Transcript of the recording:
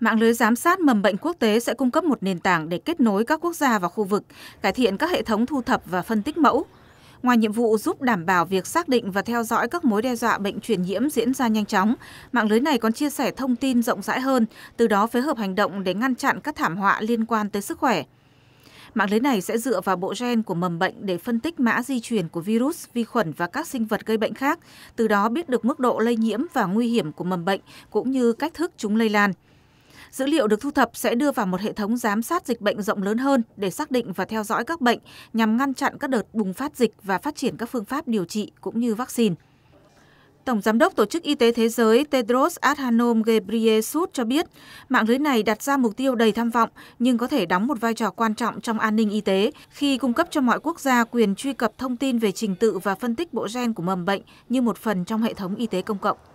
Mạng lưới giám sát mầm bệnh quốc tế sẽ cung cấp một nền tảng để kết nối các quốc gia và khu vực, cải thiện các hệ thống thu thập và phân tích mẫu. Ngoài nhiệm vụ giúp đảm bảo việc xác định và theo dõi các mối đe dọa bệnh truyền nhiễm diễn ra nhanh chóng, mạng lưới này còn chia sẻ thông tin rộng rãi hơn, từ đó phối hợp hành động để ngăn chặn các thảm họa liên quan tới sức khỏe. Mạng lưới này sẽ dựa vào bộ gen của mầm bệnh để phân tích mã di truyền của virus, vi khuẩn và các sinh vật gây bệnh khác, từ đó biết được mức độ lây nhiễm và nguy hiểm của mầm bệnh cũng như cách thức chúng lây lan. Dữ liệu được thu thập sẽ đưa vào một hệ thống giám sát dịch bệnh rộng lớn hơn để xác định và theo dõi các bệnh nhằm ngăn chặn các đợt bùng phát dịch và phát triển các phương pháp điều trị cũng như vaccine. Tổng Giám đốc Tổ chức Y tế Thế giới Tedros Adhanom Ghebreyesus cho biết, mạng lưới này đặt ra mục tiêu đầy tham vọng nhưng có thể đóng một vai trò quan trọng trong an ninh y tế khi cung cấp cho mọi quốc gia quyền truy cập thông tin về trình tự và phân tích bộ gen của mầm bệnh như một phần trong hệ thống y tế công cộng.